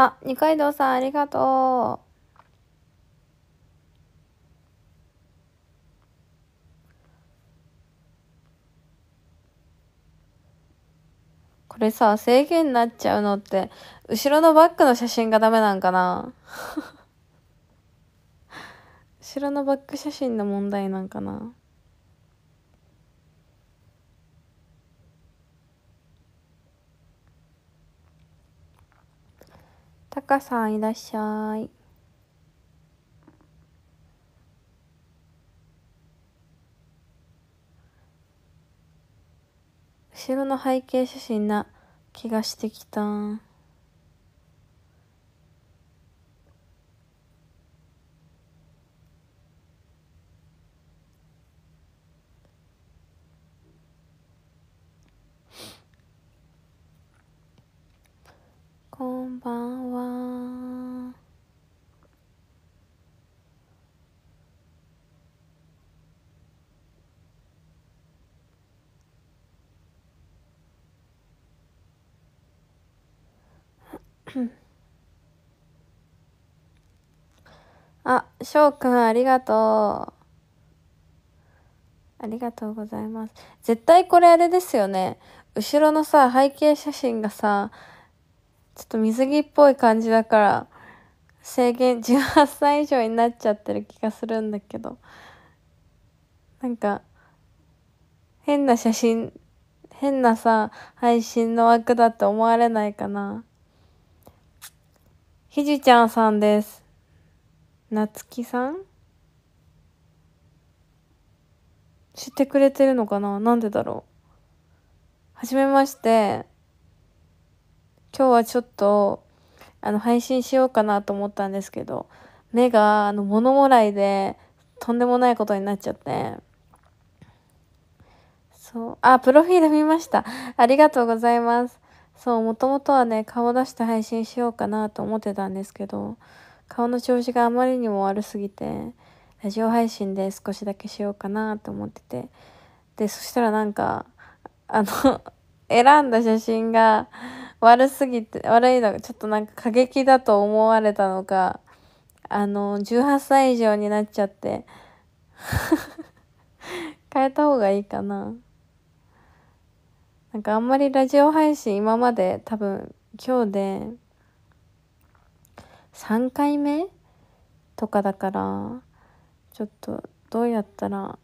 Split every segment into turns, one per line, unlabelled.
あ、二階堂さんありがとう。これさ、制限になっちゃうのって、後ろのバックの写真がダメなんかな 後ろのバック写真の問題なんかなタカさんいらっしゃい。後ろの背景写真な気がしてきた。こんばんは。あ、翔くんありがとう。ありがとうございます。絶対これあれですよね。後ろのさ、背景写真がさ、ちょっと水着っぽい感じだから、制限18 歳以上になっちゃってる気がするんだけど、なんか、変な写真、変なさ、配信の枠だって思われないかな。ひじちゃんさんです。なつきさん知ってくれてるのかななんでだろうはじめまして。今日はちょっと、あの、配信しようかなと思ったんですけど、目が、あの、物もらいで、とんでもないことになっちゃって。そう。あ、プロフィール見ました。ありがとうございます。そう、もともとはね、顔出して配信しようかなと思ってたんですけど、顔の調子があまりにも悪すぎて、ラジオ配信で少しだけしようかなと思ってて。で、そしたらなんか、あの 選んだ写真が、悪すぎて、悪いのがちょっとなんか過激だと思われたのか、あの、18歳以上になっちゃって 変えた方がいいかな。なんかあんまりラジオ配信今まで多分今日で3回目とかだからちょっとどうやったら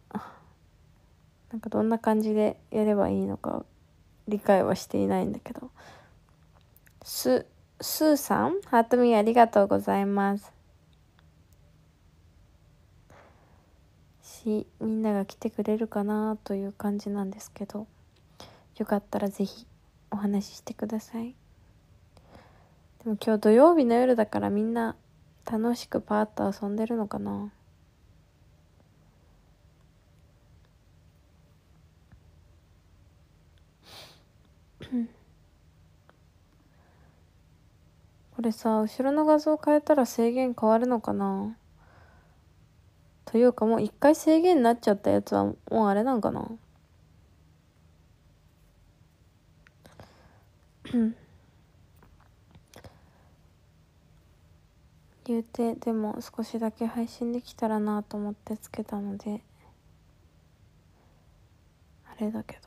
なんかどんな感じでやればいいのか理解はしていないんだけどす、すーさん、ハートミーありがとうございます。し、みんなが来てくれるかなという感じなんですけど、よかったらぜひお話ししてください。でも今日土曜日の夜だからみんな楽しくパーッと遊んでるのかな。うん。これさ後ろの画像変えたら制限変わるのかなというかもう一回制限になっちゃったやつはもうあれなんかな言うてでも少しだけ配信できたらなと思ってつけたのであれだけど。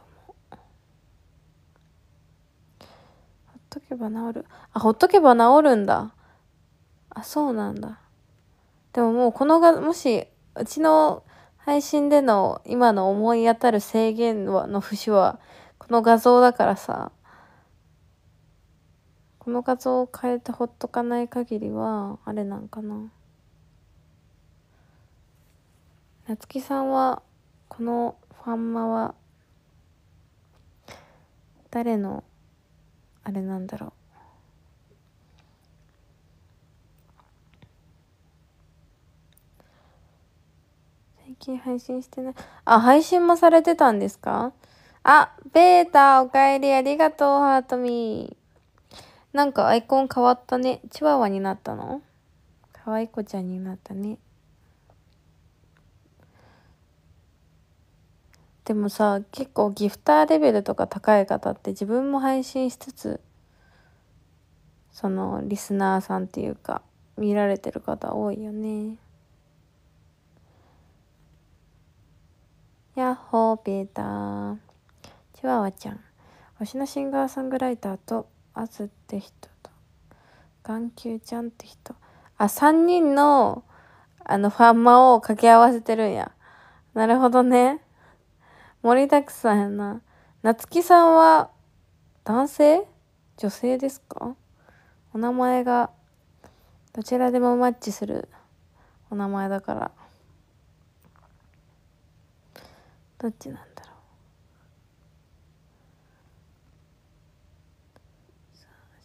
とけば治る。あ、ほっとけば治るんだ。あ、そうなんだ。でももうこのが、もし、うちの配信での今の思い当たる制限の節は、この画像だからさ、この画像を変えてほっとかない限りは、あれなんかな。なつきさんは、このファンマは、誰のあれなんだろう最近配信してないあ配信もされてたんですかあベータおかえりありがとうハートミーなんかアイコン変わったねチワワになったの可愛い子ちゃんになったねでもさ結構ギフターレベルとか高い方って自分も配信しつつそのリスナーさんっていうか見られてる方多いよね。ヤッホーペーター。チワワちゃん。推しのシンガーソングライターとアズって人と眼球ちゃんって人。あ、3人のあのファンマを掛け合わせてるんや。なるほどね。盛りだくさんやな。夏木さんは男性女性ですかお名前がどちらでもマッチするお名前だから。どっちなんだろう。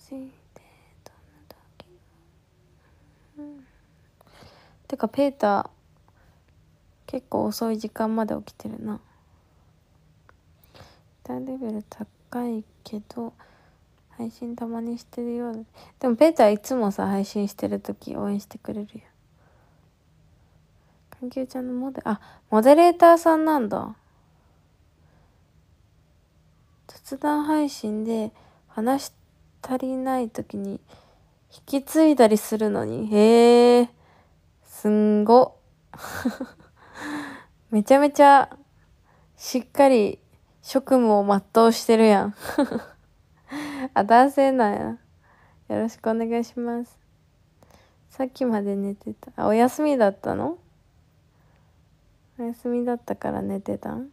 てうん、てかペーター結構遅い時間まで起きてるな。タレベル高いけど、配信たまにしてるようでもペーターいつもさ、配信してる時応援してくれるよ。環境ちゃんのモデ、あ、モデレーターさんなんだ。雑談配信で話し足りない時に引き継いだりするのに。へえ、すんご。めちゃめちゃしっかり職務を全うしてるやん。あ、男性なんや。よろしくお願いします。さっきまで寝てた。あ、お休みだったのお休みだったから寝てたん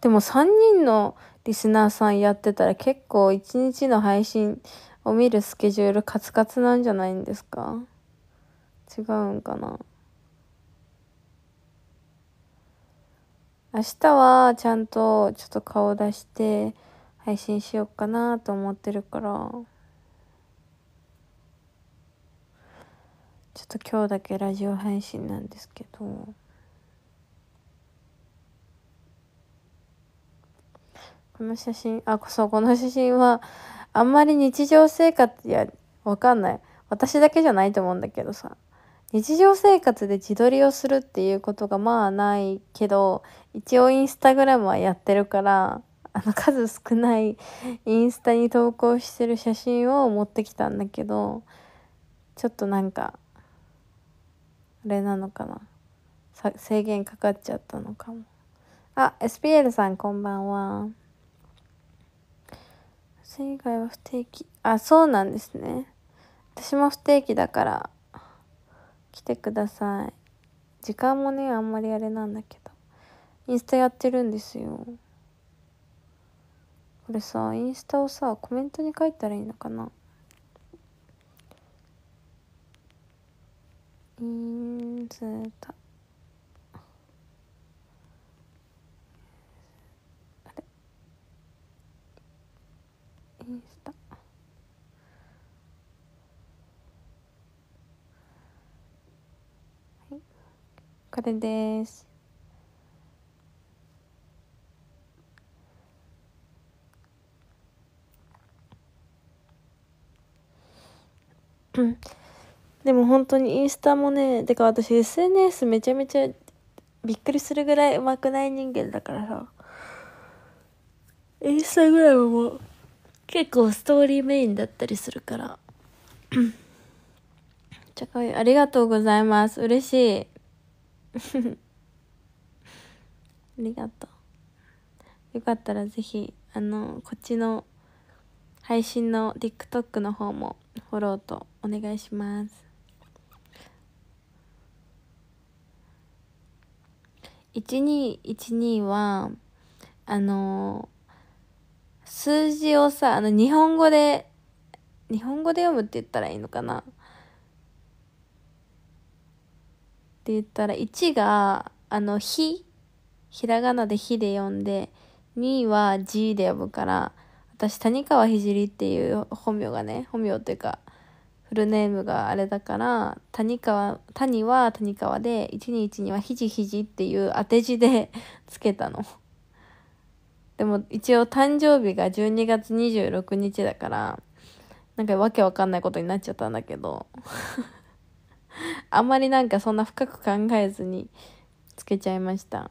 でも3人のリスナーさんやってたら結構1日の配信を見るスケジュールカツカツなんじゃないんですか違うんかな明日はちゃんとちょっと顔出して配信しようかなと思ってるからちょっと今日だけラジオ配信なんですけどこの写真あそうこの写真はあんまり日常生活いやわかんない私だけじゃないと思うんだけどさ日常生活で自撮りをするっていうことがまあないけど一応インスタグラムはやってるからあの数少ないインスタに投稿してる写真を持ってきたんだけどちょっとなんかあれなのかな制限かかっちゃったのかもあ SPL さんこんばんは以外は不定期あそうなんですね私も不定期だから来てください時間もねあんまりあれなんだけどインスタやってるんですよこれさインスタをさコメントに書いたらいいのかなインスタこれですうんでも本当にインスタもねてか私 SNS めちゃめちゃびっくりするぐらいうまくない人間だからさインスタグラムも結構ストーリーメインだったりするからじゃあかわいいありがとうございます嬉しい ありがとうよかったらぜひあのこっちの配信の TikTok の方もフォローとお願いします1212はあの数字をさあの日本語で日本語で読むって言ったらいいのかなって言ったら、1が、あの、ひ、ひらがなでひで読んで、2は G で呼ぶから、私、谷川ひじりっていう本名がね、本名っていうか、フルネームがあれだから、谷川、谷は谷川で、121にはひじひじっていう当て字で つけたの。でも一応誕生日が12月26日だから、なんかわけわかんないことになっちゃったんだけど あんまりなんかそんな深く考えずにつけちゃいました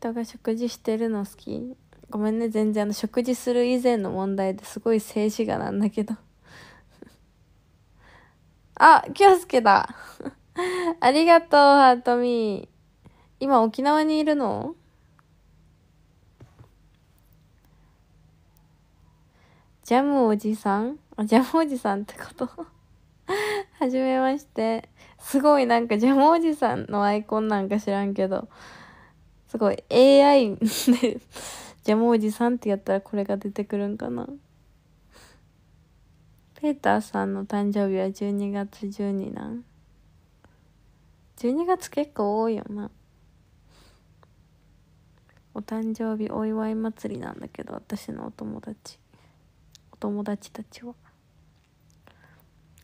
人が食事してるの好きごめんね全然あの食事する以前の問題ですごい静止画なんだけど あすけだ ありがとうハートミー今沖縄にいるのジャムおじさんあジャムおじさんってことはじめまして。すごいなんかジャムおじさんのアイコンなんか知らんけど、すごい AI で ジャムおじさんってやったらこれが出てくるんかな。ペーターさんの誕生日は12月12なん。12月結構多いよな。お誕生日お祝い祭りなんだけど、私のお友達。お友達たちは。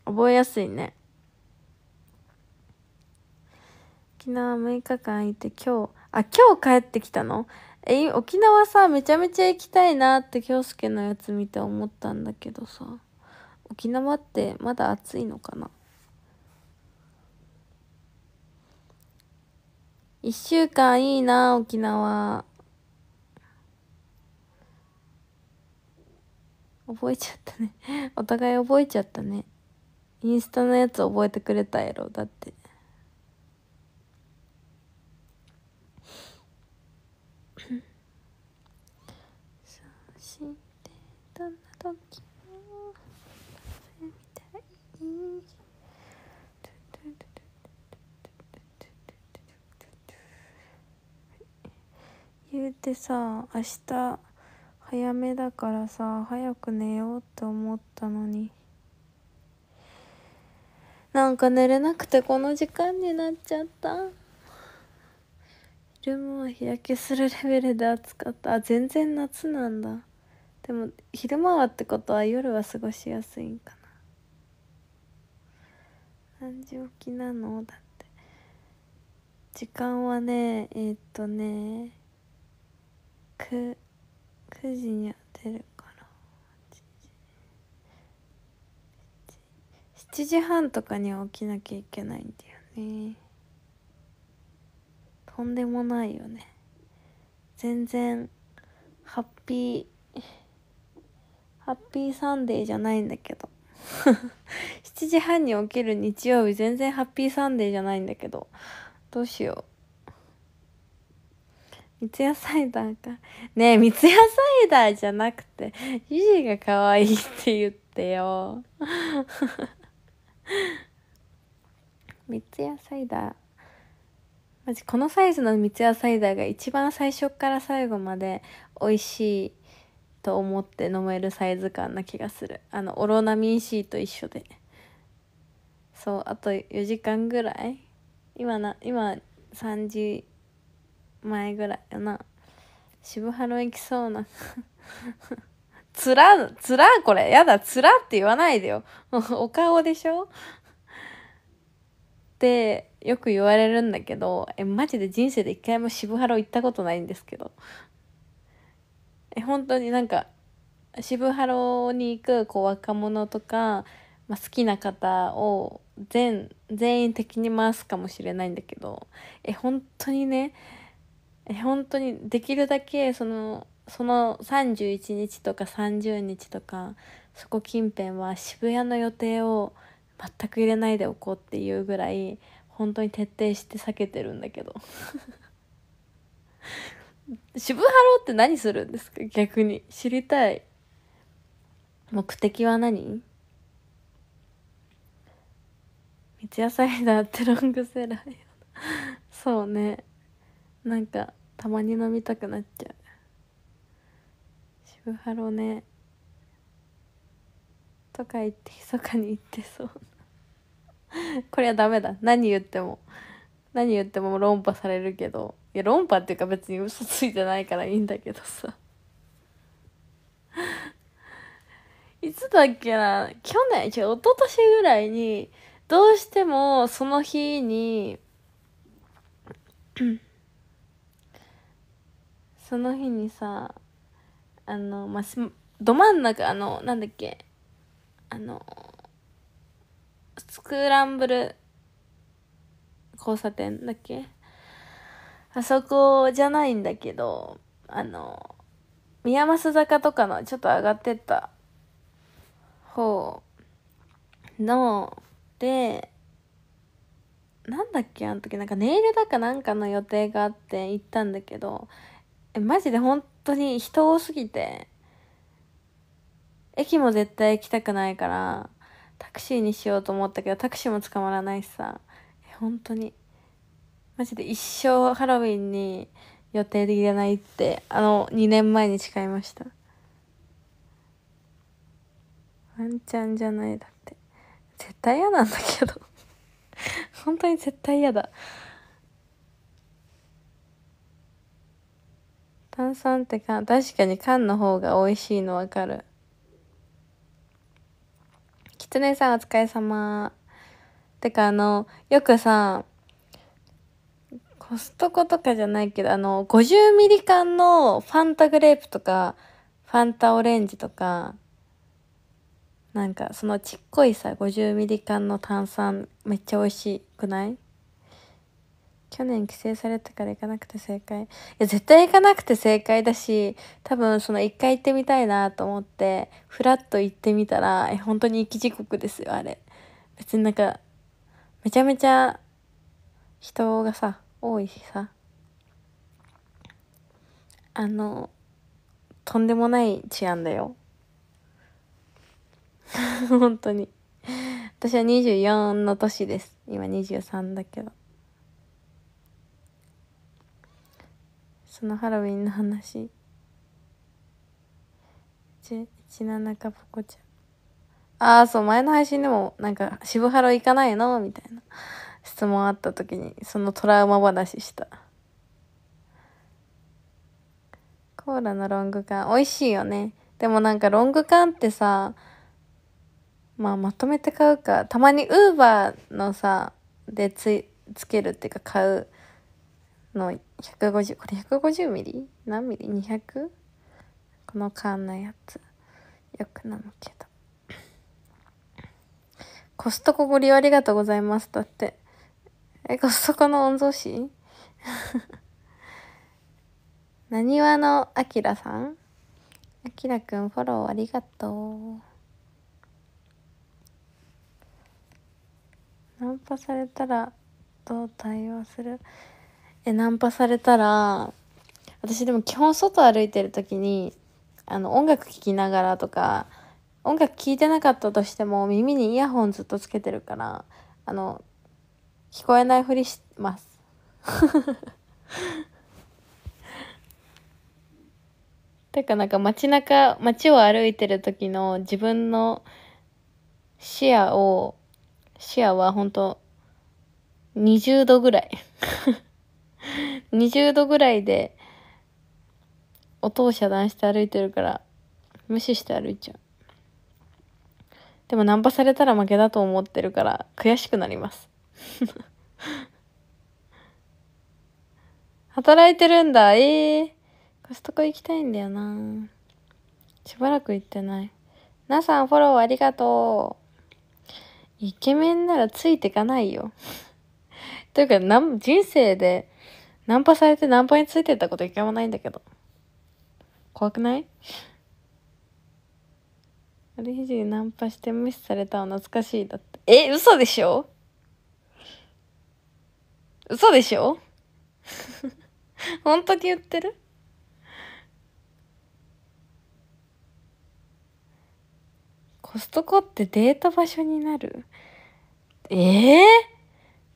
覚えやすいね沖縄6日間いて今日あ今日帰ってきたのえ沖縄さめちゃめちゃ行きたいなって京介のやつ見て思ったんだけどさ沖縄ってまだ暑いのかな1週間いいな沖縄覚えちゃったねお互い覚えちゃったねインスタのやつ覚えてくれたやろだってそしどんな時もみたいに言うてさ明日早めだからさ早く寝ようって思ったのに。なんか寝れなくてこの時間になっちゃった。昼間は日焼けするレベルで暑かった。あ、全然夏なんだ。でも、昼間はってことは夜は過ごしやすいんかな。何時起きなのだって。時間はね、えー、っとね、く、9時には出る。7時半とかには起きなきゃいけないんだよねとんでもないよね全然ハッピーハッピーサンデーじゃないんだけど7 時半に起きる日曜日全然ハッピーサンデーじゃないんだけどどうしよう三ツ矢サイダーかねえ三ツ矢サイダーじゃなくてゆじが可愛いって言ってよ 三ツ矢サイダーマジこのサイズの三ツ矢サイダーが一番最初から最後まで美味しいと思って飲めるサイズ感な気がするあのオロナミン C と一緒でそうあと4時間ぐらい今な今3時前ぐらいやな渋ハロ行きそうな つら、つら、これ。やだ、つらって言わないでよ。お顔でしょってよく言われるんだけど、え、マジで人生で一回も渋ハロ行ったことないんですけど。え、本当になんか、渋ハロに行くこう若者とか、まあ、好きな方を全全員敵に回すかもしれないんだけどえ本当にねえ本当にできるだけそのその31日とか30日とかそこ近辺は渋谷の予定を全く入れないでおこうっていうぐらい本当に徹底して避けてるんだけど 渋ハローって何するんですか逆に知りたい目的は何三ツ矢サイダーってロングセラーそうねなんかたまに飲みたくなっちゃうウハロねとか言って密かに言ってそう これはダメだ何言っても何言っても論破されるけどいや論破っていうか別に嘘ついてないからいいんだけどさ いつだっけな去年一昨年ぐらいにどうしてもその日に その日にさあの、まあ、ど真ん中、あの、なんだっけ、あの、スクランブル交差点だっけあそこじゃないんだけど、あの、宮益坂とかのちょっと上がってった方の、で、なんだっけあの時なんかネイルだかなんかの予定があって行ったんだけど、え、マジで本当に人多すぎて、駅も絶対行きたくないから、タクシーにしようと思ったけど、タクシーも捕まらないしさ、本当に、マジで一生ハロウィンに予定できれないって、あの、2年前に誓いました。ワンちゃんじゃないだって。絶対嫌なんだけど 本当に絶対嫌だ。炭酸ってか確かに缶の方が美味しいのわかる。きつねさんお疲れ様。てかあの、よくさ、コストコとかじゃないけど、あの、50ミリ缶のファンタグレープとか、ファンタオレンジとか、なんかそのちっこいさ、50ミリ缶の炭酸めっちゃ美味しくない去年帰省されたから行かなくて正解。いや、絶対行かなくて正解だし、多分その一回行ってみたいなと思って、ふらっと行ってみたら、え、本当に生き地獄ですよ、あれ。別になんか、めちゃめちゃ人がさ、多いしさ、あの、とんでもない治安だよ。本当に。私は24の年です。今23だけど。のハロウィンの話17かちゃんああそう前の配信でもなんか「渋ハロ行かないの?」みたいな質問あった時にそのトラウマ話したコーラのロング缶美味しいよねでもなんかロング缶ってさまあまとめて買うかたまにウーバーのさでつつけるっていうか買うの150これ1 5 0ミリ何ミリ2 0 0この缶のやつよく飲むけどコストコご利用ありがとうございますだってえコストコの御曹司なにわのあきらさんあきらくんフォローありがとうナンパされたらどう対応するえ、ナンパされたら、私でも基本外歩いてる時に、あの、音楽聴きながらとか、音楽聴いてなかったとしても耳にイヤホンずっとつけてるから、あの、聞こえないふりします。て かなんか街中、街を歩いてる時の自分の視野を、視野は本当20度ぐらい20度ぐらいで音を遮断して歩いてるから無視して歩いちゃうでもナンパされたら負けだと思ってるから悔しくなります 働いてるんだええー、コストコ行きたいんだよなしばらく行ってないなさんフォローありがとうイケメンならついてかないよ というかなん人生でナンパされてナンパについてったこと一回もないんだけど。怖くない あれひじにナンパして無視されたの懐かしいだって。え、嘘でしょ嘘でしょ 本当に言ってるコストコってデート場所になるええー、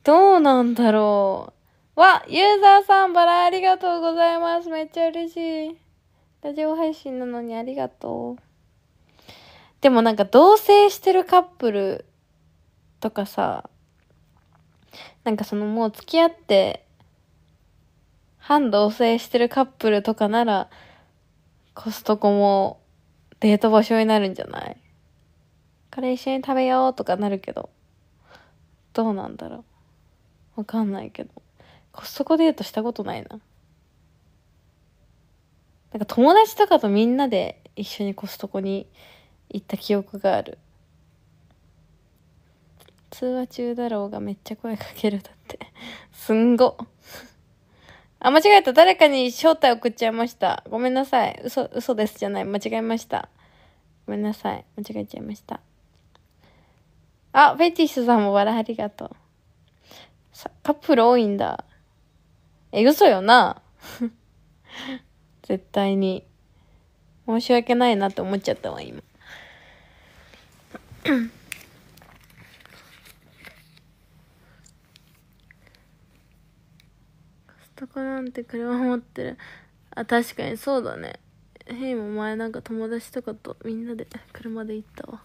どうなんだろうわ、ユーザーさん、バラありがとうございます。めっちゃ嬉しい。ラジオ配信なのにありがとう。でもなんか同棲してるカップルとかさ、なんかそのもう付き合って、反同棲してるカップルとかなら、コストコもデート場所になるんじゃないこれ一緒に食べようとかなるけど、どうなんだろう。わかんないけど。コストコデートしたことないな。なんか友達とかとみんなで一緒にコストコに行った記憶がある。通話中だろうがめっちゃ声かけるだって。すんご。あ、間違えた。誰かに招待送っちゃいました。ごめんなさい。嘘、嘘ですじゃない。間違えました。ごめんなさい。間違えちゃいました。あ、フェティッシュさんも笑ありがとう。カップル多いんだ。え、嘘よな 絶対に。申し訳ないなって思っちゃったわ、今。スタなんて車持ってる。あ、確かにそうだね。ヘイも前なんか友達とかとみんなで車で行ったわ。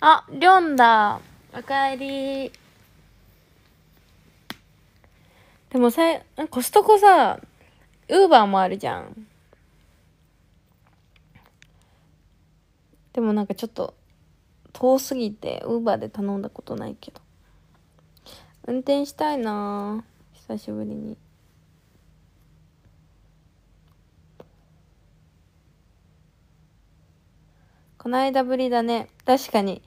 あ、りょんだ。おかえりでもさ、コストコさ、ウーバーもあるじゃん。でもなんかちょっと、遠すぎて、ウーバーで頼んだことないけど。運転したいな久しぶりに。こないだぶりだね。確かに。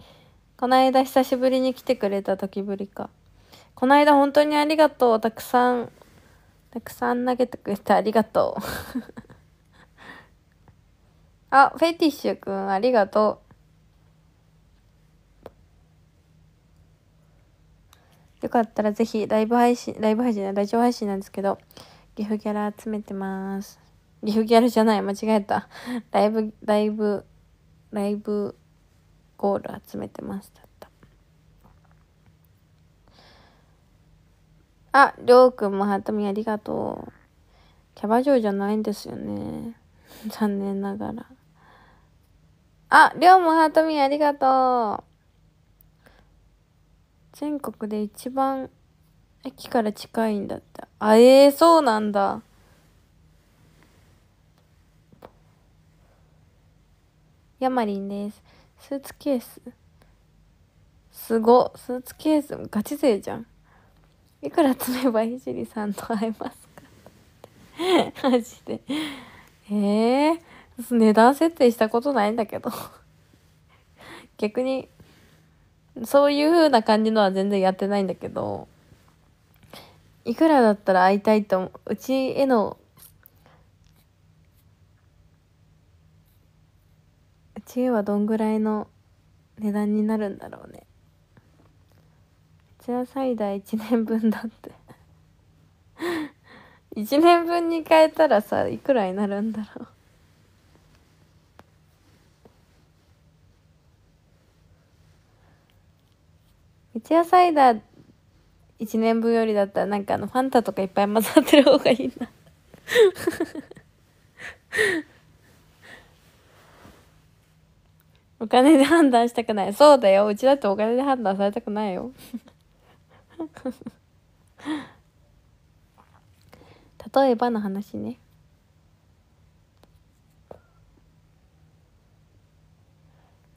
こないだ久しぶりに来てくれた時ぶりか。この間本当にありがとう。たくさん、たくさん投げてくれてありがとう。あ、フェティッシュくん、ありがとう。よかったらぜひ、ライブ配信、ライブ配信、ラジオ配信なんですけど、ギフギャラ集めてます。ギフギャラじゃない、間違えた。ライブ、ライブ、ライブゴール集めてました。あ、りょうくんもはとみありがとう。キャバ嬢じゃないんですよね。残念ながら。あ、りょうもはとみありがとう。全国で一番駅から近いんだって。あ、ええー、そうなんだ。ヤマリンです。スーツケース。すご。スーツケース、ガチ勢じゃん。いくら積めばいじりさんと会えますか マジで。ええー、値段設定したことないんだけど逆に、そういう風な感じのは全然やってないんだけど、いくらだったら会いたいとうちへの、うちへはどんぐらいの値段になるんだろうね。サイダー1年分だって1 年分に変えたらさいくらになるんだろう一夜サイダー1年分よりだったらなんかあのファンタとかいっぱい混ざってる方がいいな お金で判断したくないそうだようちだってお金で判断されたくないよ例えばの話ね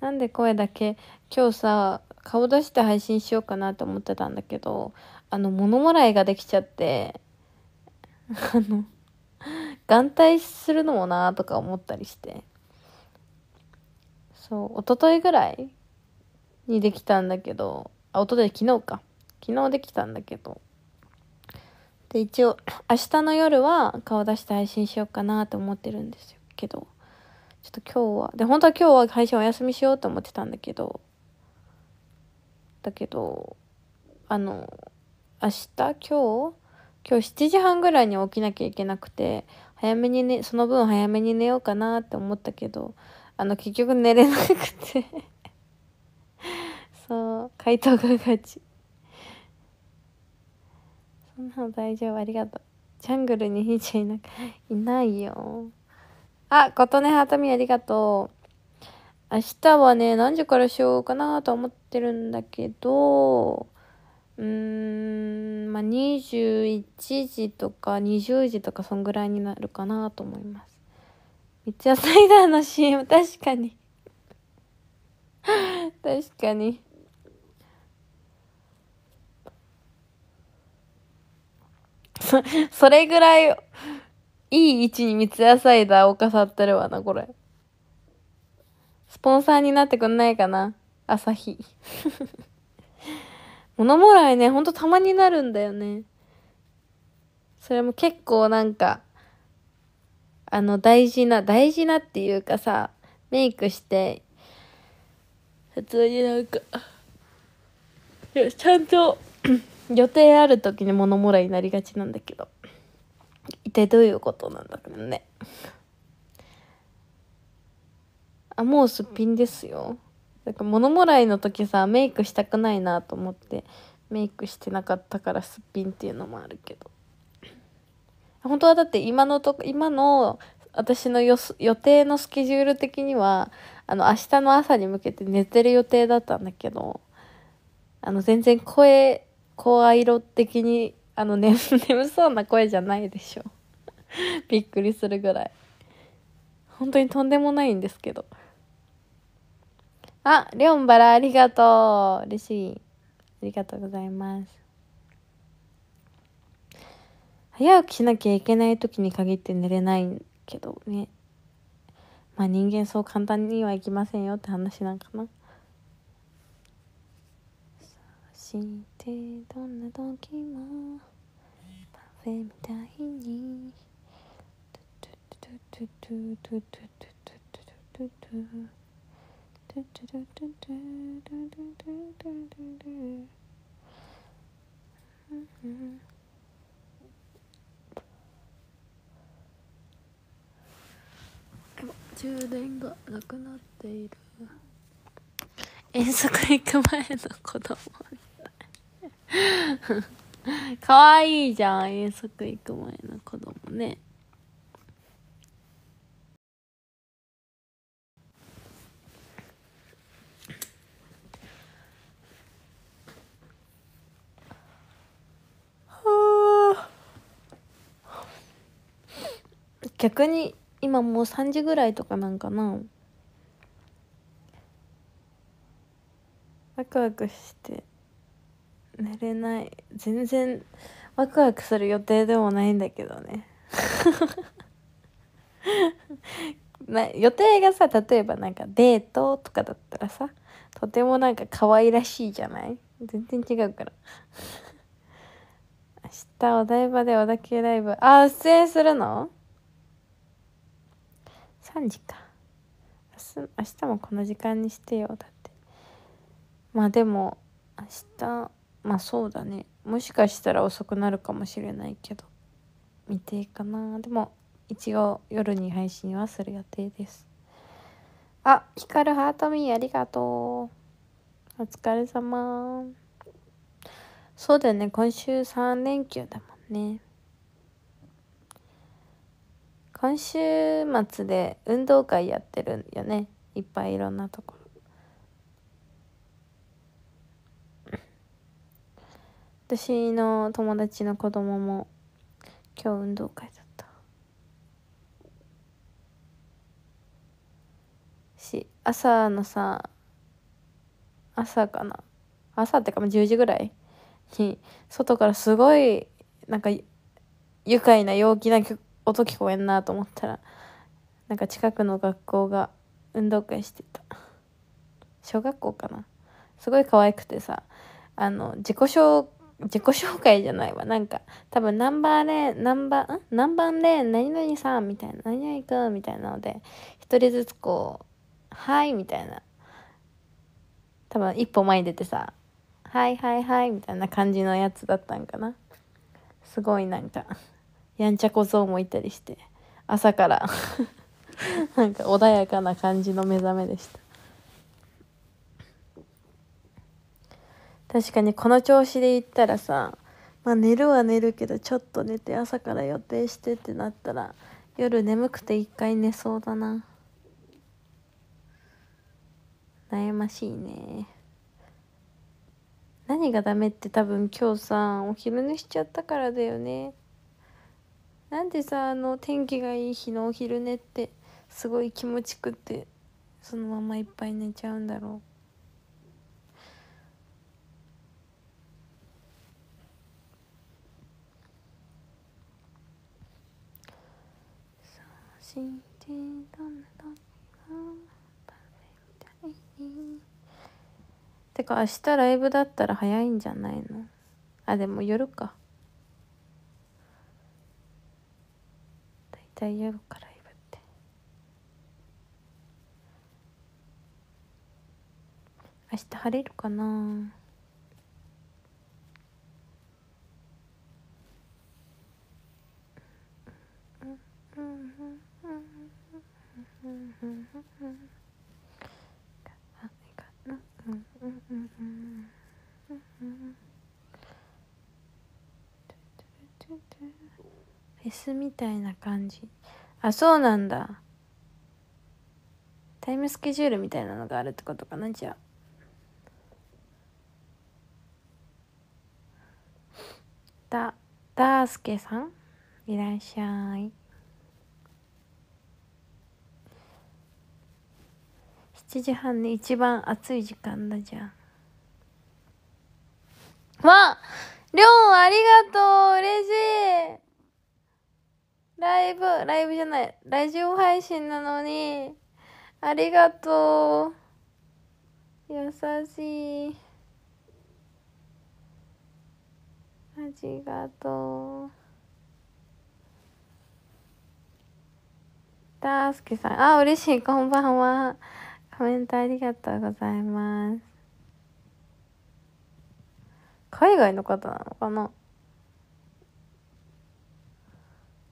なんで声だけ今日さ顔出して配信しようかなと思ってたんだけどあの物もらいができちゃってあの眼帯するのもなーとか思ったりしてそう一昨日ぐらいにできたんだけどあ一昨日昨日か昨日できたんだけど。で、一応、明日の夜は顔出して配信しようかなと思ってるんですけど、ちょっと今日は、で、本当は今日は配信お休みしようと思ってたんだけど、だけど、あの、明日今日今日7時半ぐらいに起きなきゃいけなくて、早めにね、その分早めに寝ようかなって思ったけど、あの、結局寝れなくて そう、回答が勝ち。な大丈夫、ありがとう。ジャングルにひいちゃいないないよ。あ、琴音はたみありがとう。明日はね、何時からしようかなと思ってるんだけど、うーん、まあ、21時とか20時とかそんぐらいになるかなと思います。三ツ矢サイダーの CM、確かに 確かに。そ、それぐらい、いい位置に三ツ矢サイダーを飾ってるわな、これ。スポンサーになってくんないかな朝日。物もらいね、ほんとたまになるんだよね。それも結構なんか、あの、大事な、大事なっていうかさ、メイクして、普通になんか、ちゃんと予定ある時に物もらいになりがちなんだけど一体どういうことなんだろうねあもうすっぴんですよだから物もらいの時さメイクしたくないなと思ってメイクしてなかったからすっぴんっていうのもあるけど本当はだって今のと今の私の予定のスケジュール的にはあの明日の朝に向けて寝てる予定だったんだけどあの全然声声色的にあの眠 眠そうな声じゃないでしょ びっくりするぐらい本当にとんでもないんですけどあレオンバラありがとう嬉しいありがとうございます早起きしなきゃいけない時に限って寝れないけどねまあ人間そう簡単にはいきませんよって話なんかなしてどんな時もパフェみたいにトゥトゥトゥトゥトゥトゥトゥトゥトゥトゥトゥトゥトゥトゥトゥトゥトゥトゥうん充電がなくなっている遠足行く前の子供かわいいじゃん遠足行く前の子供ねはあ逆に今もう3時ぐらいとかなんかなワクワクして寝れない全然ワクワクする予定でもないんだけどね な予定がさ例えばなんかデートとかだったらさとてもなんか可愛らしいじゃない全然違うから 明日お台場で小田急ライブあ出演するの ?3 時か明日明日もこの時間にしてよだってまあでも明日まあそうだねもしかしたら遅くなるかもしれないけど未定かなでも一応夜に配信はする予定ですあ光るハートミーありがとうお疲れ様そうだよね今週3連休だもんね今週末で運動会やってるよねいっぱいいろんなところ私の友達の子供も今日運動会だったし朝のさ朝かな朝ってかも10時ぐらいに外からすごいなんか愉快な陽気な音聞こえんなと思ったらなんか近くの学校が運動会してた小学校かなすごい可愛くてさあの自己紹介自己紹介じゃないわ。なんか、多分ナンバーレーン、ナンバー、何番レーン、何々さん、みたいな、何々くん、みたいなので、一人ずつこう、はい、みたいな。多分一歩前に出てさ、はいはいはい、みたいな感じのやつだったんかな。すごいなんか、やんちゃ小僧もいたりして、朝から なんか穏やかな感じの目覚めでした。確かにこの調子で言ったらさまあ寝るは寝るけどちょっと寝て朝から予定してってなったら夜眠くて一回寝そうだな悩ましいね何がダメって多分今日さお昼寝しちゃったからだよねなんでさあの天気がいい日のお昼寝ってすごい気持ちくってそのままいっぱい寝ちゃうんだろうてか明日ライブだったら早いんじゃないのあでも夜か大体夜かライブって明日晴れるかなうんフェスみたいな感じあそうなんだタイムスケジュールみたいなのがあるってことかなじゃあだだーすけさんいらっしゃい7時半に一番暑い時間だじゃん。わりょんありがとう嬉しいライブ、ライブじゃない、ラジオ配信なのに、ありがとう優しい。ありがとう。たすけさん。あ、嬉しい。こんばんは。コメントありがとうございます。海外の方なのかな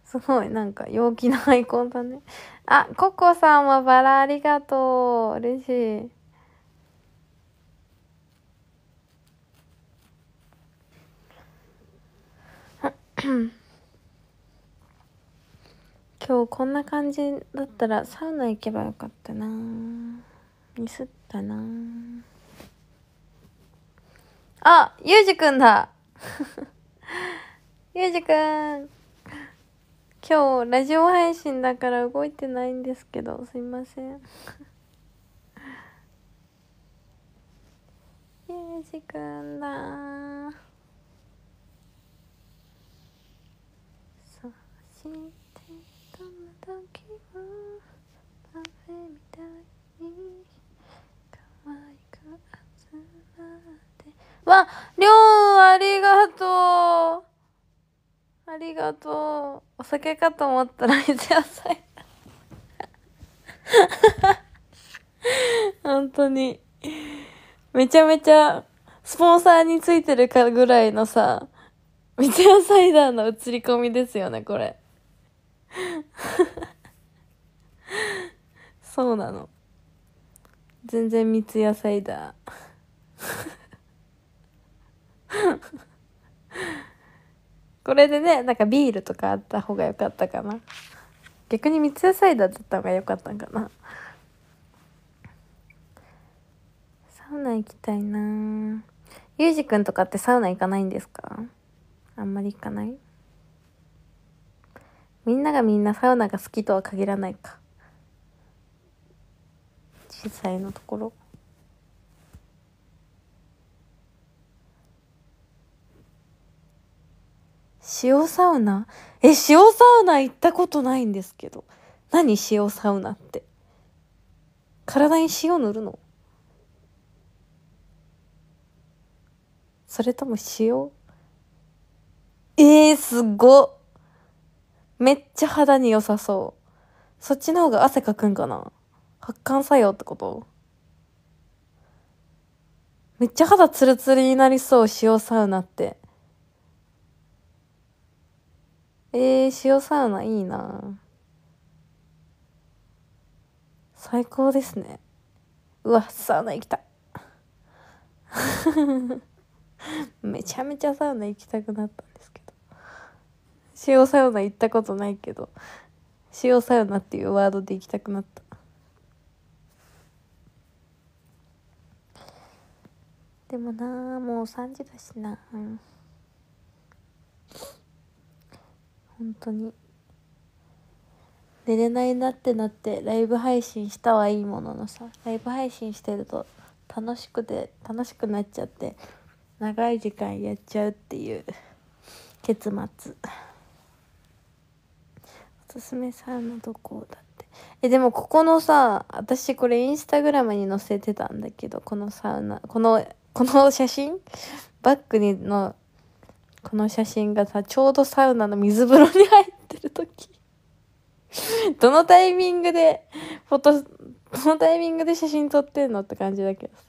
すごい、なんか陽気なアイコンだね。あ、ココさんはバラありがとう。嬉しい。今日こんな感じだったらサウナ行けばよかったなミスったなあゆうじくんだゆうじくん今日ラジオ配信だから動いてないんですけどすいませんゆ うじくんだそしてどんな時もパフェみたいにわ、りょうありがとう。ありがとう。お酒かと思ったら水野菜。本当に。めちゃめちゃ、スポンサーについてるかぐらいのさ、三ツ矢サイダーの映り込みですよね、これ。そうなの。全然三ツ矢サイダー。これでねなんかビールとかあった方が良かったかな逆に三ツ矢サイダーだった方が良かったんかなサウナ行きたいなゆうじくんとかってサウナ行かないんですかあんまり行かないみんながみんなサウナが好きとは限らないか小さいのところ塩サウナえ、塩サウナ行ったことないんですけど。何塩サウナって。体に塩塗るのそれとも塩えー、すごめっちゃ肌に良さそう。そっちの方が汗かくんかな発汗作用ってことめっちゃ肌ツルツルになりそう、塩サウナって。えー、塩サウナいいな最高ですね。うわ、サウナ行きたい。めちゃめちゃサウナ行きたくなったんですけど。塩サウナ行ったことないけど、塩サウナっていうワードで行きたくなった。でもなもう3時だしな。うん本当に寝れないなってなってライブ配信したはいいもののさライブ配信してると楽しくて楽しくなっちゃって長い時間やっちゃうっていう結末おすすめサウナどこだってえでもここのさ私これインスタグラムに載せてたんだけどこのサウナこのこの写真バックにのこの写真がさ、ちょうどサウナの水風呂に入ってる時。どのタイミングで、フォト、どのタイミングで写真撮ってんのって感じだけどさ。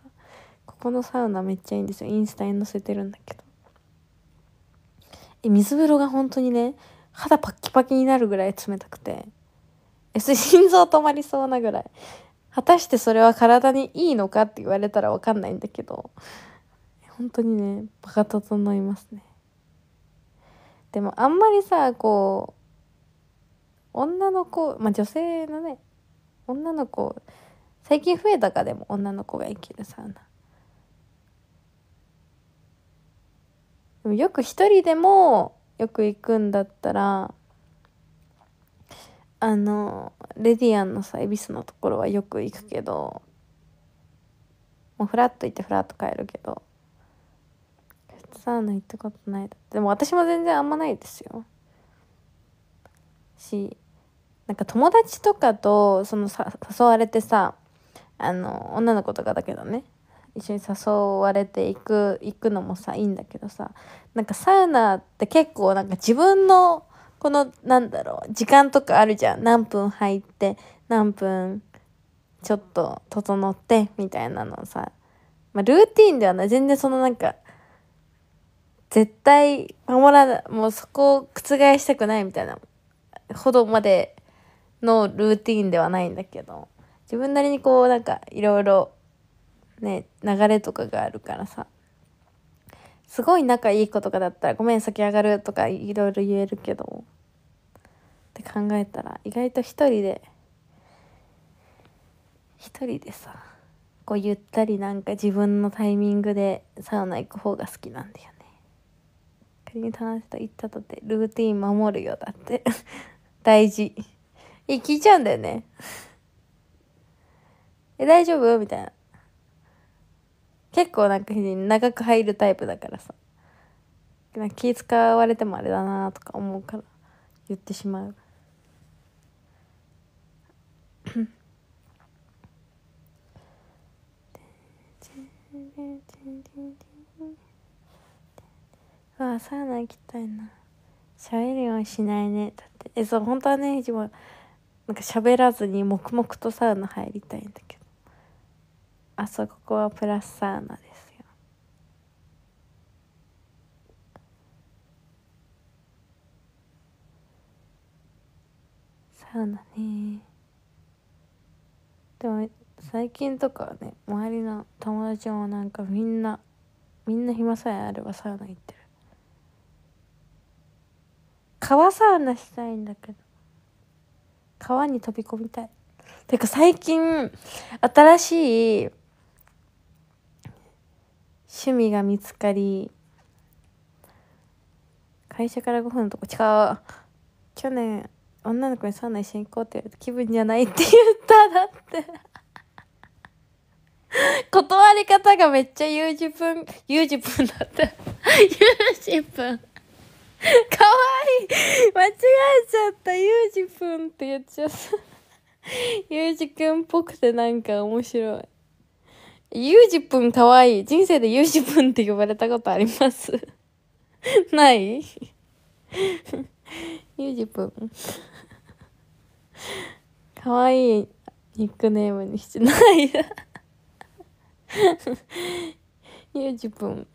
ここのサウナめっちゃいいんですよ。インスタに載せてるんだけど。え、水風呂が本当にね、肌パッキパキになるぐらい冷たくて。え、心臓止まりそうなぐらい。果たしてそれは体にいいのかって言われたらわかんないんだけど、本当にね、バカと整いますね。でもあんまりさこう女の子まあ女性のね女の子最近増えたかでも女の子が生きるサウナでもよく一人でもよく行くんだったらあのレディアンのさ恵比寿のところはよく行くけどもうフラッと行ってフラッと帰るけどサウナ行ったことないでも私も全然あんまないですよしなんか友達とかとそのさ誘われてさあの女の子とかだけどね一緒に誘われていく行くのもさいいんだけどさなんかサウナって結構なんか自分のこのなんだろう時間とかあるじゃん何分入って何分ちょっと整ってみたいなのさ、まあ、ルーティンではない全然そのなんか絶対守らない、もうそこを覆したくないみたいなほどまでのルーティンではないんだけど、自分なりにこうなんかいろいろね、流れとかがあるからさ、すごい仲いい子とかだったらごめん先上がるとかいろいろ言えるけど、って考えたら意外と一人で、一人でさ、こうゆったりなんか自分のタイミングでサウナ行く方が好きなんだよね。仮に話した言ったとてルーティン守るよだって大事え聞いちゃうんだよねえ大丈夫みたいな結構なんか長く入るタイプだからさ気使われてもあれだなとか思うから言ってしまうわサウナ行きたいな喋りはしないねだってえそう本当はね自分なんか喋らずに黙々とサウナ入りたいんだけどあそここはプラスサウナですよサウナねでも最近とかはね周りの友達もなんかみんなみんな暇さえあればサウナ行ってる川サウナしたいんだけど川に飛び込みたいてか最近新しい趣味が見つかり会社から5分のとこ近去年女の子にサウナ一緒に行こうって言われて気分じゃないって言っただって 断り方がめっちゃ優柔分優柔分だって優柔 分 かわいい間違えちゃったゆうじぷんって言っちゃった。ゆうじくんっぽくてなんか面白い。ゆうじぷんかわいい。人生でゆうじぷんって呼ばれたことあります ないゆうじぷん。かわいいニックネームにしてないゆうじぷん。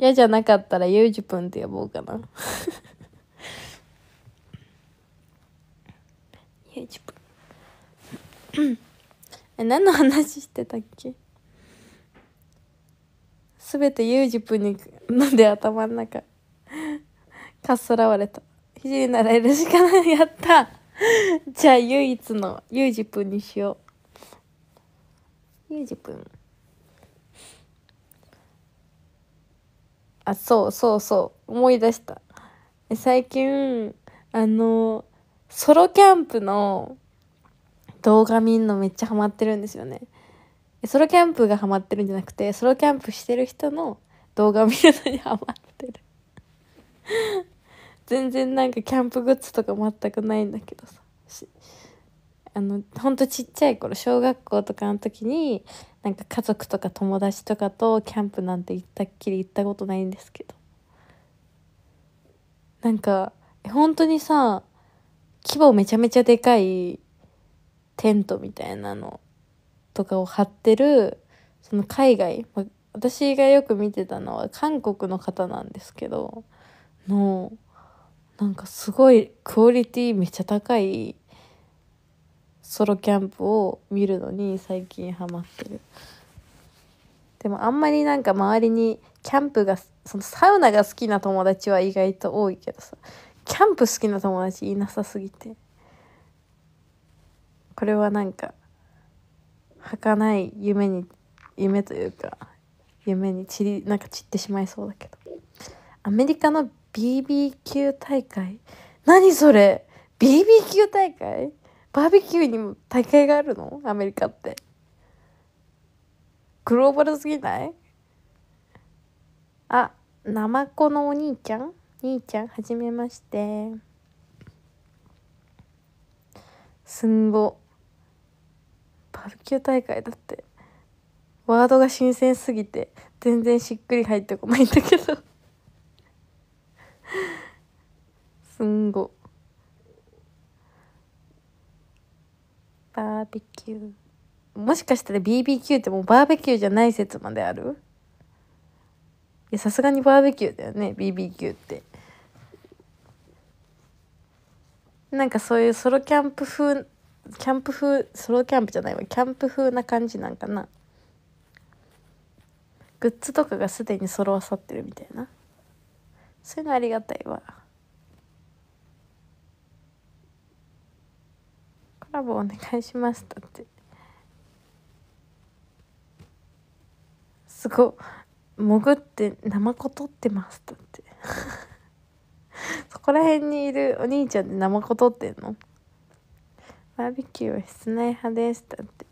嫌じゃなかったらゆうじぷんって呼ぼうかな。ゆうじぷん。え、何の話してたっけすべてゆうじぷんに、なんで頭の中、かっさらわれた。ひじりならいるしかない。やった じゃあ唯一のゆうじぷんにしよう。ゆうじぷん。あ、そうそうそう。思い出した。最近、あの、ソロキャンプの動画見んのめっちゃハマってるんですよね。ソロキャンプがハマってるんじゃなくて、ソロキャンプしてる人の動画見るのにハマってる全然なんかキャンプグッズとか全くないんだけどさ。あの、ほんとちっちゃい頃、小学校とかの時に、なんか家族とか友達とかとキャンプなんて行ったっきり行ったことないんですけどなんか本当にさ規模めちゃめちゃでかいテントみたいなのとかを張ってるその海外、まあ、私がよく見てたのは韓国の方なんですけどのなんかすごいクオリティめっちゃ高いソロキャンプを見るのに最近ハマってるでもあんまりなんか周りにキャンプがそのサウナが好きな友達は意外と多いけどさキャンプ好きな友達いなさすぎてこれはなんか儚い夢に夢というか夢に散りなんか散ってしまいそうだけどアメリカの BBQ 大会何それ BBQ 大会バーベキューにも大会があるのアメリカってグローバルすぎないあナマコのお兄ちゃん兄ちゃんはじめましてすんごバーベキュー大会だってワードが新鮮すぎて全然しっくり入ってこないんだけどすんごバーベキューもしかしたら BBQ ってもうバーベキューじゃない説まであるいやさすがにバーベキューだよね BBQ ってなんかそういうソロキャンプ風キャンプ風ソロキャンプじゃないわキャンプ風な感じなんかなグッズとかがすでに揃わさってるみたいなそういうのありがたいわ。ラボお願いします」だってすご潜ってナマコ取ってますだって そこら辺にいるお兄ちゃんってナマコ取ってんのバーベキューは室内派ですだって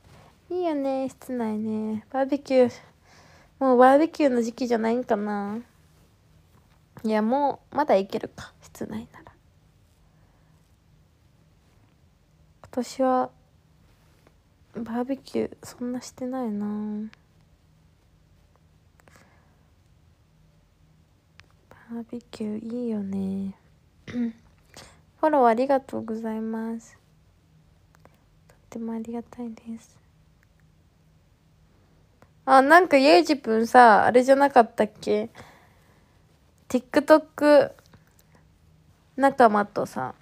いいよね室内ねバーベキューもうバーベキューの時期じゃないんかないやもうまだいけるか室内なら年はバーベキューそんなしてないなバーベキューいいよねフォローありがとうございますとってもありがたいですあなんかゆうじくんさあれじゃなかったっけ TikTok 仲間とさ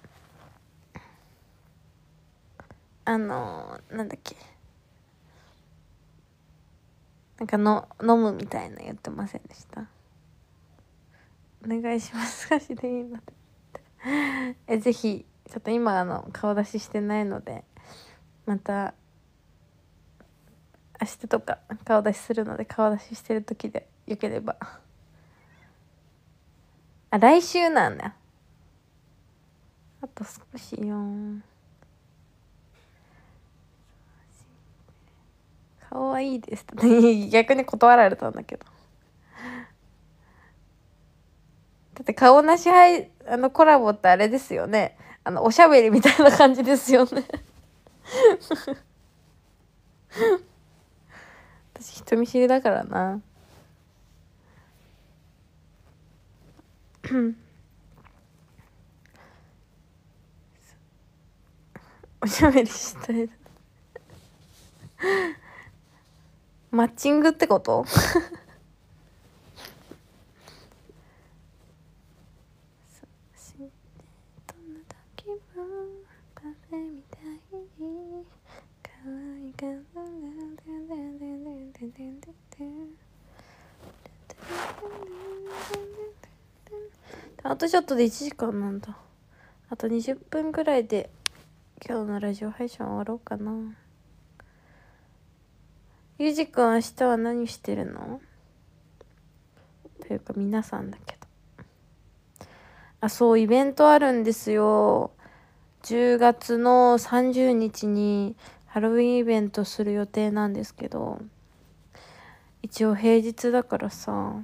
あのー、なんだっけなんかの飲むみたいな言ってませんでしたお願いします歌詞でいいのでえぜひちょっと今あの顔出ししてないのでまた明日とか顔出しするので顔出ししてる時でよければあ来週なんだあと少しよ顔はいいです」逆に断られたんだけどだって顔なし配あのコラボってあれですよねあのおしゃべりみたいな感じですよね 私人見知りだからな おしゃべりしたいマッチングってことあとちょっとで1時間なんだあと20分くらいで今日のラジオ配信終わろうかな。ゆうじくん明日は何してるのというか皆さんだけど。あ、そう、イベントあるんですよ。10月の30日にハロウィンイベントする予定なんですけど、一応平日だからさ、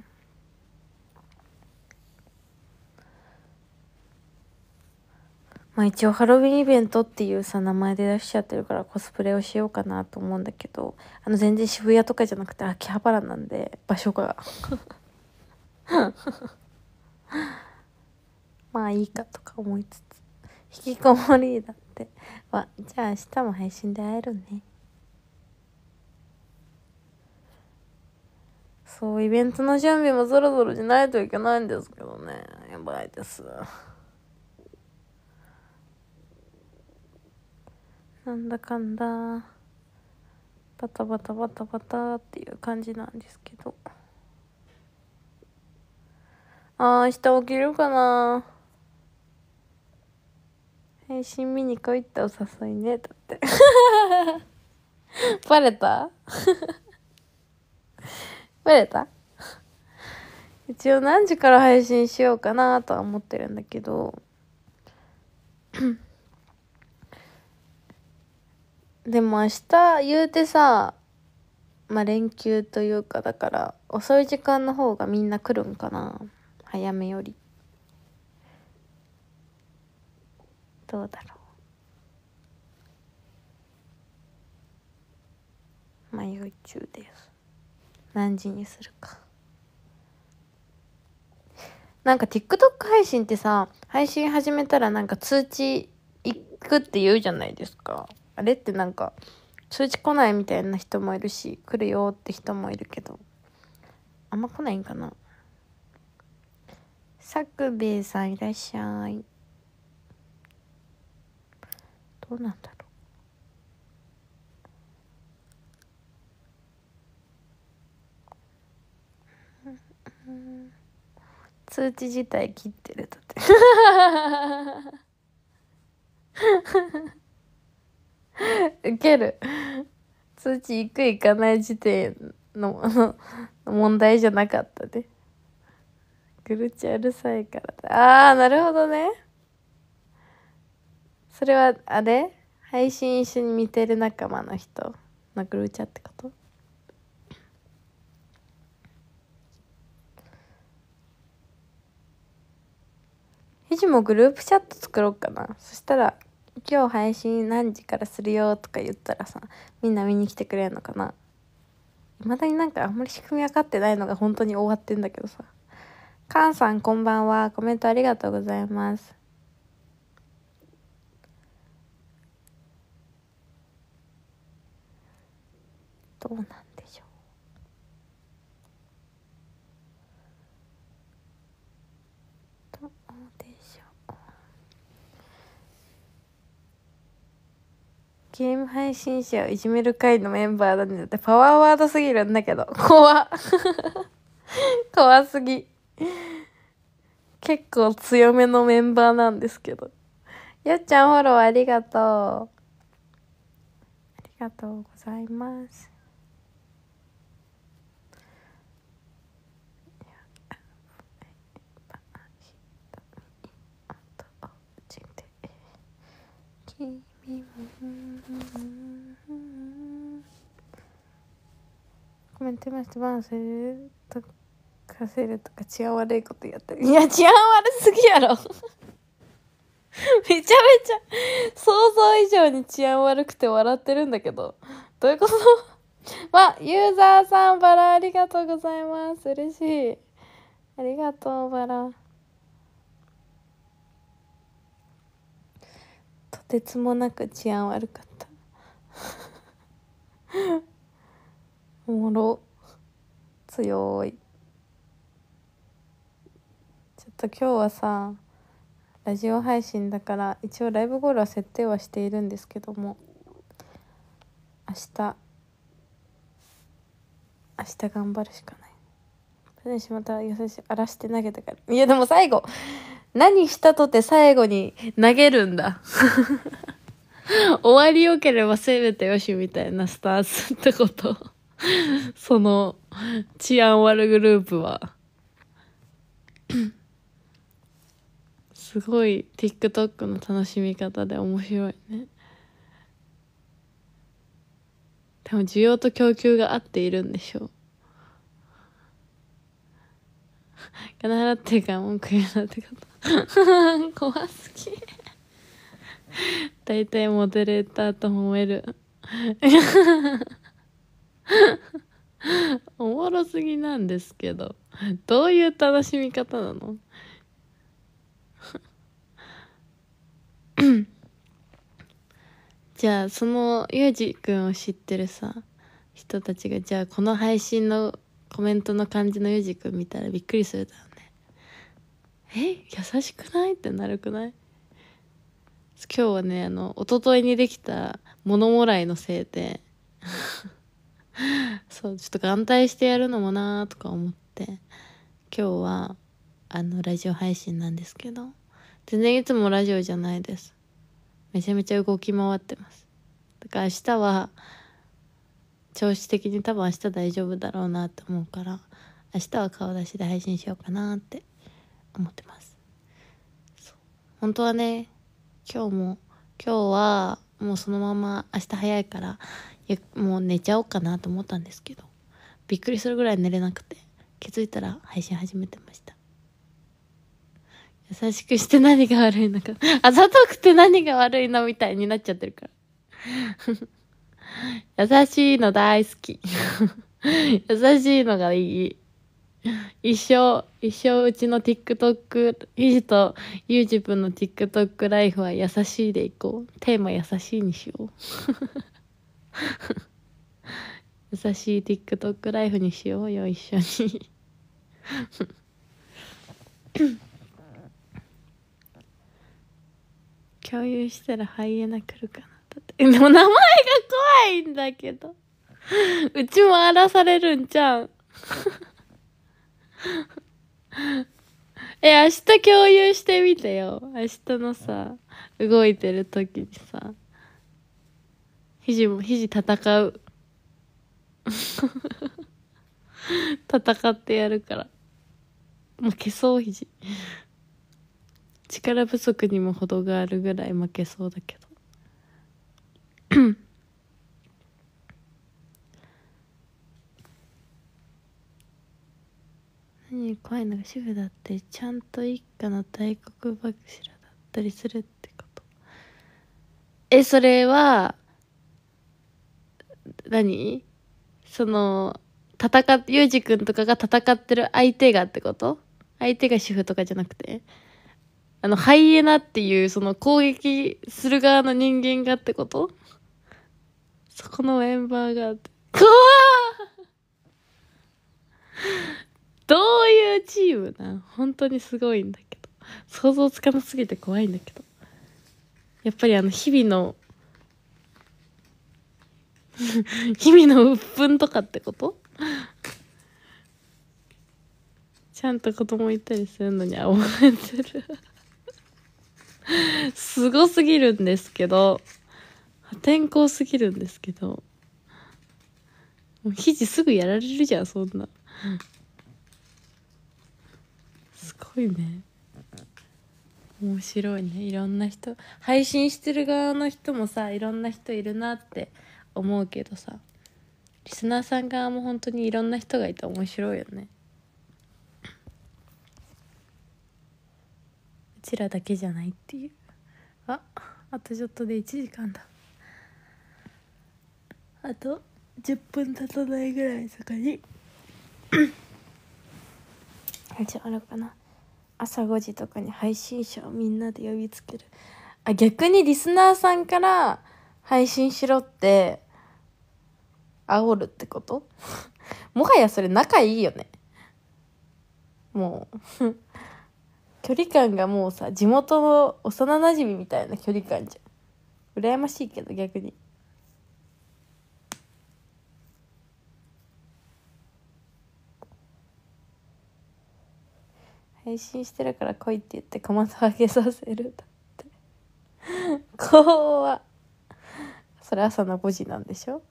まあ一応ハロウィンイベントっていうさ、名前で出しちゃってるからコスプレをしようかなと思うんだけど、あの全然渋谷とかじゃなくて秋葉原なんで、場所が。まあいいかとか思いつつ、引きこもりだって。わ、じゃあ明日も配信で会えるね。そう、イベントの準備もそろそろしないといけないんですけどね。やばいです。なんだかんだバタバタバタバタっていう感じなんですけどああ明日起きるかな配信見に来いってお誘いねだって バレた バレた一応何時から配信しようかなとは思ってるんだけどでも明日言うてさまあ連休というかだから遅い時間の方がみんな来るんかな早めよりどうだろう迷い中です何時にするかなんか TikTok 配信ってさ配信始めたらなんか通知行くって言うじゃないですかあれってなんか通知来ないみたいな人もいるし来るよって人もいるけどあんま来ないんかなさくべいさんいらっしゃいどうなんだろう通知自体切ってるとって ウケる。通知行く行かない時点の問題じゃなかったね。グルチゃうるさいからだ。ああ、なるほどね。それは、あれ配信一緒に見てる仲間の人のグルチャってことひじもグループチャット作ろうかな。そしたら、今日配信何時からするよとか言ったらさみんな見に来てくれるのかな未だになんかあんまり仕組み分かってないのが本当に終わってんだけどさカンさんこんばんはコメントありがとうございますどうなんゲーム配信者をいじめる会のメンバーだね。だってパワーワードすぎるんだけど。怖怖すぎ。結構強めのメンバーなんですけど。よっちゃんフォローありがとう。ありがとうございます。コメントましてバンせるとかせるとか治安悪いことやってるいや治安悪すぎやろめちゃめちゃ想像以上に治安悪くて笑ってるんだけどどういうことわユーザーさんバラありがとうございます嬉しいありがとうバラとてつもなく治安悪かった おもろ強いちょっと今日はさラジオ配信だから一応ライブゴールは設定はしているんですけども明日明日頑張るしかない私また優しい荒らして投げたからいやでも最後何したとて最後に投げるんだ 終わりよければめてよしみたいなスタンスってこと その治安悪グループはすごい TikTok の楽しみ方で面白いねでも需要と供給が合っているんでしょう金払 ってるから文句言うなってこと怖すぎ 大体モデレーターと褒める おもろすぎなんですけどどういう楽しみ方なの じゃあそのユージくんを知ってるさ人たちがじゃあこの配信のコメントの感じのユージくん見たらびっくりするだろうねえ優しくないってなるくない今日はね、あの、おとといにできた物もらいのせいでそう、ちょっと眼帯してやるのもなーとか思って、今日は、あの、ラジオ配信なんですけど、全然いつもラジオじゃないです。めちゃめちゃ動き回ってます。だから明日は、調子的に多分明日大丈夫だろうなって思うから、明日は顔出しで配信しようかなって思ってます。本当はね今日も今日はもうそのまま明日早いからもう寝ちゃおうかなと思ったんですけどびっくりするぐらい寝れなくて気づいたら配信始めてました優しくして何が悪いのか あざとくて何が悪いのみたいになっちゃってるから 優しいの大好き 優しいのがいい一生、一生うちの TikTok、ゆじとゆうじぶんの TikTok ライフは優しいでいこう。テーマ優しいにしよう。優しい TikTok ライフにしようよ、一緒に。共有したらハイエナ来るかな。だって、でも名前が怖いんだけど。うちも荒らされるんちゃん。え、明日共有してみてよ。明日のさ、動いてる時にさ。肘も、肘戦う。戦ってやるから。負けそう、肘。力不足にも程があるぐらい負けそうだけど。に怖いのが主婦だってちゃんと一家の大黒柱だったりするってことえそれは何その戦っゆうじくんとかが戦ってる相手がってこと相手が主婦とかじゃなくてあのハイエナっていうその攻撃する側の人間がってことそこのメンバーが怖っどういうチームな本当にすごいんだけど。想像つかなすぎて怖いんだけど。やっぱりあの、日々の 日々の鬱憤とかってことちゃんと子供いたりするのに甘えてるすごすぎるんですけど、破天荒すぎるんですけど、もう肘すぐやられるじゃん、そんな。ごいね面白いねいろんな人配信してる側の人もさいろんな人いるなって思うけどさリスナーさん側も本当にいろんな人がいて面白いよねうちらだけじゃないっていうああとちょっとで1時間だあと10分経たないぐらいそこに始まるかな朝5時とかに配信者をみんなで呼びつけるあ逆にリスナーさんから配信しろって煽るってこと もはやそれ仲いいよねもう 距離感がもうさ地元の幼なじみみたいな距離感じゃん羨ましいけど逆に。配信してるから来いって言ってかまどあげさせるだって 怖それ朝の5時なんでしょ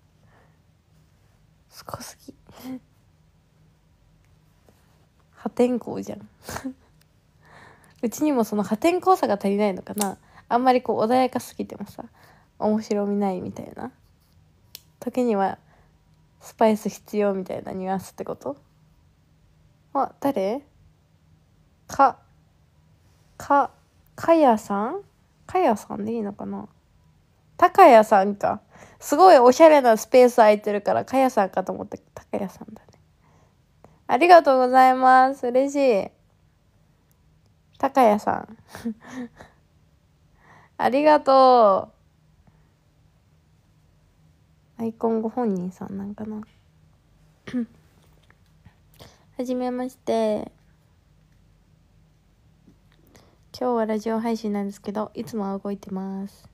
すごすぎ破天荒じゃんうちにもその破天荒さが足りないのかなあんまりこう穏やかすぎてもさ面白みないみたいな時にはスパイス必要みたいなニュアンスってことあ誰か、か、かやさんかやさんでいいのかなたかやさんか。すごいおしゃれなスペース空いてるから、かやさんかと思ったけど、高さんだね。ありがとうございます。嬉しい。たかやさん。ありがとう。アイコンご本人さんなんかな。はじめまして。今日はラジオ配信なんですけどいつもは動いてます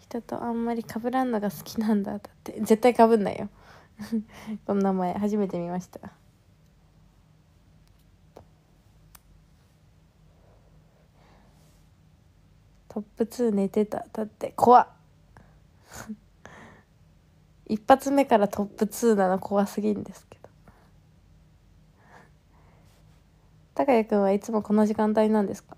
人とあんまりかぶらんのが好きなんだだって絶対かぶんないよ この名前初めて見ましたトップ2寝てただって怖っ 一発目からトップ2なの怖すぎんです高谷くんはいつもこの時間帯なんですか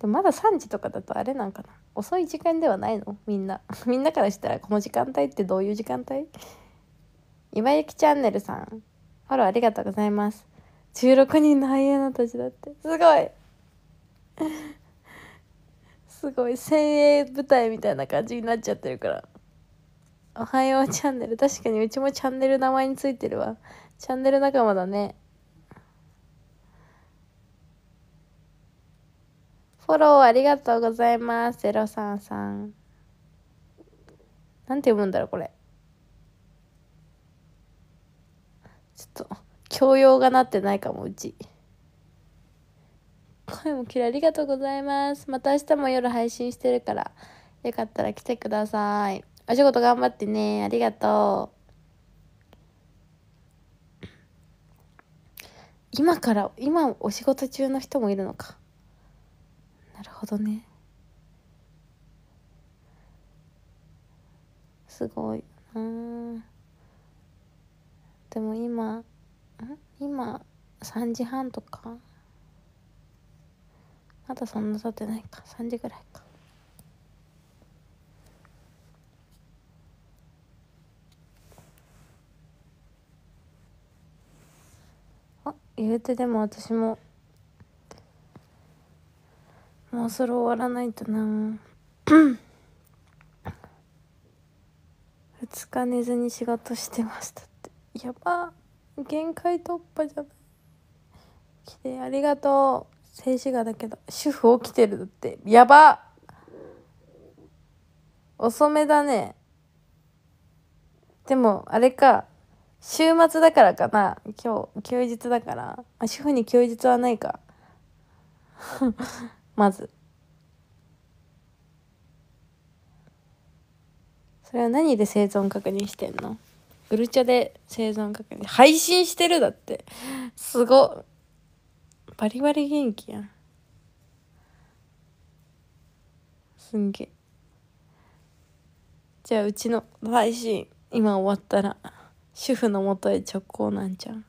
でもまだ3時とかだとあれなんかな遅い時間ではないのみんな みんなからしたらこの時間帯ってどういう時間帯今ゆきチャンネルさんフォローありがとうございます16人のハイエナたちだってすごい すごい精鋭舞台みたいな感じになっちゃってるから「おはようチャンネル」確かにうちもチャンネル名前についてるわチャンネル仲間だねフォローありがとうございます。0 3ん。なんて読むんだろう、これ。ちょっと、教養がなってないかも、うち。声もきれいありがとうございます。また明日も夜配信してるから、よかったら来てください。お仕事頑張ってね。ありがとう。今から、今お仕事中の人もいるのか。なるほどねすごいなでも今ん今3時半とかまだそんなさってないか3時ぐらいかあ言うてでも私ももうそれ終わらないとな2 日寝ずに仕事してましたってやば限界突破じゃない来てありがとう静止画だけど主婦起きてるってやば遅めだねでもあれか週末だからかな今日休日だからあ主婦に休日はないかまずそれは何で生存確認してんのグルチャで生存確認配信してるだってすごバリバリ元気やんすんげえじゃあうちの配信今終わったら主婦のもとへ直行なんちゃう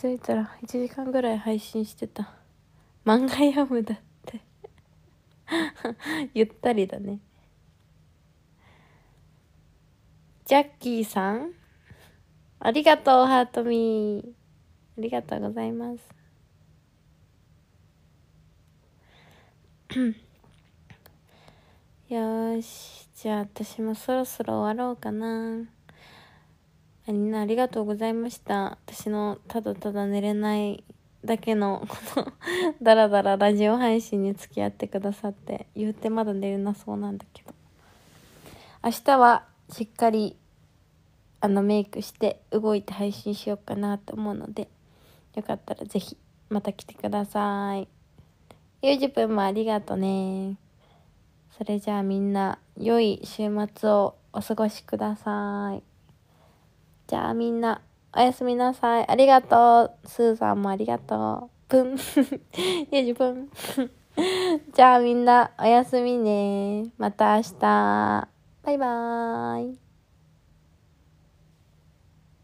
づいたら1時間ぐらい配信してた漫画読むだって ゆったりだねジャッキーさんありがとうハートミーありがとうございます よしじゃあ私もそろそろ終わろうかなみんなありがとうございました。私のただただ寝れないだけの このダラダララジオ配信に付き合ってくださって言うてまだ寝れなそうなんだけど明日はしっかりあのメイクして動いて配信しようかなと思うのでよかったら是非また来てください40分もありがとねそれじゃあみんな良い週末をお過ごしくださいじゃあみんな、おやすみなさい。ありがとう。スーさんもありがとう。ぷん。ゆじぷん。じゃあみんな、おやすみね。また明日。バイバーイ。